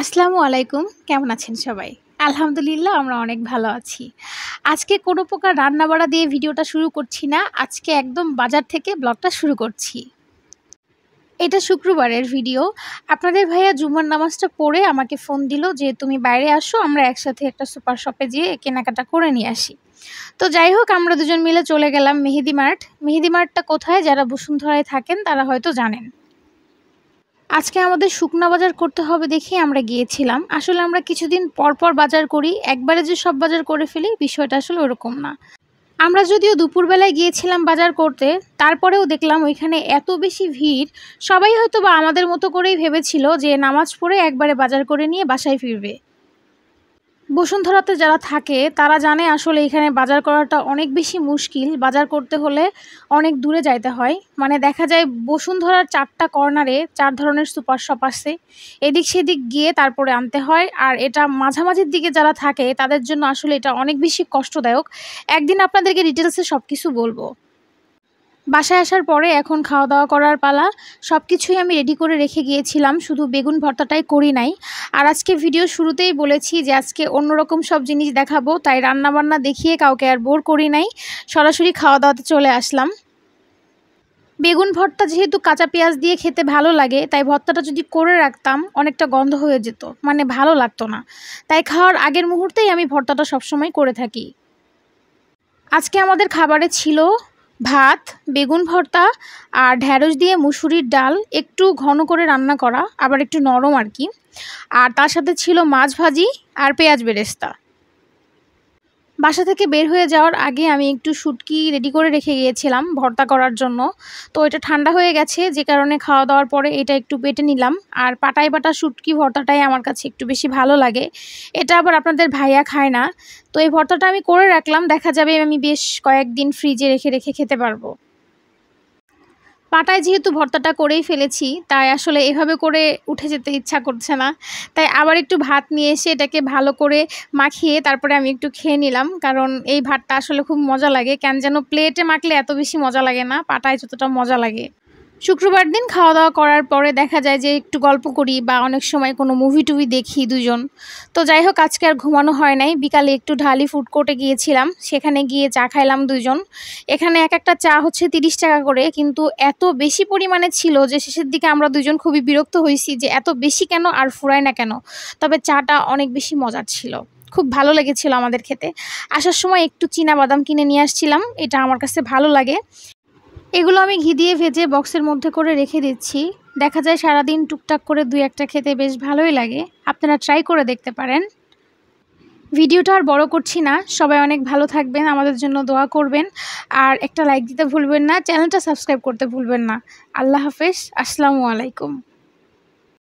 আসসালামু আলাইকুম কেমন আছেন সবাই আলহামদুলিল্লাহ আমরা অনেক ভালো আছি আজকে কোনো প্রকার রান্নাবাড়া দিয়ে ভিডিওটা শুরু করছি না আজকে একদম বাজার থেকে ব্লগটা শুরু করছি এটা শুক্রবারের ভিডিও আপনাদের ভাইয়া জুমার নামাজটা পড়ে আমাকে ফোন দিল যে তুমি বাইরে আসো আমরা একসাথে একটা সুপার শপে যেয়ে কেনাকাটা করে নিয়ে আসি তো যাই হোক আমরা দুজন মিলে চলে গেলাম মেহেদি মার্ট মেহেদি মার্টটা কোথায় যারা বসুন্ধরায় থাকেন তারা হয়তো জানেন আজকে আমাদের শুকনা বাজার করতে হবে দেখে আমরা গিয়েছিলাম আসলে আমরা কিছুদিন পরপর বাজার করি একবারে যে সব বাজার করে ফেলি বিষয়টা আসলে ওরকম না আমরা যদিও দুপুরবেলায় গিয়েছিলাম বাজার করতে তারপরেও দেখলাম ওইখানে এত বেশি ভিড় সবাই হয়তো বা আমাদের মতো করেই ভেবেছিল যে নামাজ পড়ে একবারে বাজার করে নিয়ে বাসায় ফিরবে বসুন্ধরাতে যারা থাকে তারা জানে আসলে এখানে বাজার করাটা অনেক বেশি মুশকিল বাজার করতে হলে অনেক দূরে যাইতে হয় মানে দেখা যায় বসুন্ধরার চারটা কর্নারে চার ধরনের সুপার শপ আসছে এদিক সেদিক গিয়ে তারপরে আনতে হয় আর এটা মাঝামাঝির দিকে যারা থাকে তাদের জন্য আসলে এটা অনেক বেশি কষ্টদায়ক একদিন আপনাদেরকে ডিটেলসে সব কিছু বলবো বাসায় আসার পরে এখন খাওয়া দাওয়া করার পালা সব কিছুই আমি রেডি করে রেখে গিয়েছিলাম শুধু বেগুন ভর্তাটাই করি নাই আর আজকে ভিডিও শুরুতেই বলেছি যে আজকে অন্যরকম সব জিনিস দেখাবো তাই রান্নাবান্না দেখিয়ে কাউকে আর বোর করি নাই সরাসরি খাওয়া দাওয়াতে চলে আসলাম বেগুন ভর্তা যেহেতু কাঁচা পেঁয়াজ দিয়ে খেতে ভালো লাগে তাই ভর্তাটা যদি করে রাখতাম অনেকটা গন্ধ হয়ে যেত মানে ভালো লাগতো না তাই খাওয়ার আগের মুহূর্তেই আমি ভর্তাটা সবসময় করে থাকি আজকে আমাদের খাবারে ছিল ভাত বেগুন ভর্তা আর ঢ্যাঁড়স দিয়ে মুসুরির ডাল একটু ঘন করে রান্না করা আবার একটু নরম আর কি আর তার সাথে ছিল মাছ ভাজি আর পেঁয়াজ বেরেস্তা বাসা থেকে বের হয়ে যাওয়ার আগে আমি একটু শুটকি রেডি করে রেখে গিয়েছিলাম ভর্তা করার জন্য তো এটা ঠান্ডা হয়ে গেছে যে কারণে খাওয়া দাওয়ার পরে এটা একটু বেটে নিলাম আর পাটায় বাটা শুটকি ভর্তাটাই আমার কাছে একটু বেশি ভালো লাগে এটা আবার আপনাদের ভাইয়া খায় না তো এই ভর্তাটা আমি করে রাখলাম দেখা যাবে আমি বেশ কয়েকদিন ফ্রিজে রেখে রেখে খেতে পারবো পাটায় যেহেতু ভর্তাটা করেই ফেলেছি তাই আসলে এভাবে করে উঠে যেতে ইচ্ছা করছে না তাই আবার একটু ভাত নিয়ে এসে এটাকে ভালো করে মাখিয়ে তারপরে আমি একটু খেয়ে নিলাম কারণ এই ভাতটা আসলে খুব মজা লাগে কেন যেন প্লেটে মাখলে এত বেশি মজা লাগে না পাটায় যতটা মজা লাগে শুক্রবার দিন খাওয়া দাওয়া করার পরে দেখা যায় যে একটু গল্প করি বা অনেক সময় কোনো মুভি টুভি দেখি দুজন তো যাই হোক আজকে আর ঘুমানো হয় নাই বিকালে একটু ঢালি ফুড কোর্টে গিয়েছিলাম সেখানে গিয়ে চা খাইলাম দুজন এখানে এক একটা চা হচ্ছে তিরিশ টাকা করে কিন্তু এত বেশি পরিমাণে ছিল যে শেষের দিকে আমরা দুজন খুবই বিরক্ত হয়েছি যে এত বেশি কেন আর ফুরায় না কেন তবে চাটা অনেক বেশি মজার ছিল খুব ভালো লেগেছিল আমাদের খেতে আসার সময় একটু চীনা বাদাম কিনে নিয়ে আসছিলাম এটা আমার কাছে ভালো লাগে এগুলো আমি ঘি দিয়ে ভেজে বক্সের মধ্যে করে রেখে দিচ্ছি দেখা যায় সারাদিন টুকটাক করে দুই একটা খেতে বেশ ভালোই লাগে আপনারা ট্রাই করে দেখতে পারেন ভিডিওটা আর বড় করছি না সবাই অনেক ভালো থাকবেন আমাদের জন্য দোয়া করবেন আর একটা লাইক দিতে ভুলবেন না চ্যানেলটা সাবস্ক্রাইব করতে ভুলবেন না আল্লাহ হাফেজ আসসালামু আলাইকুম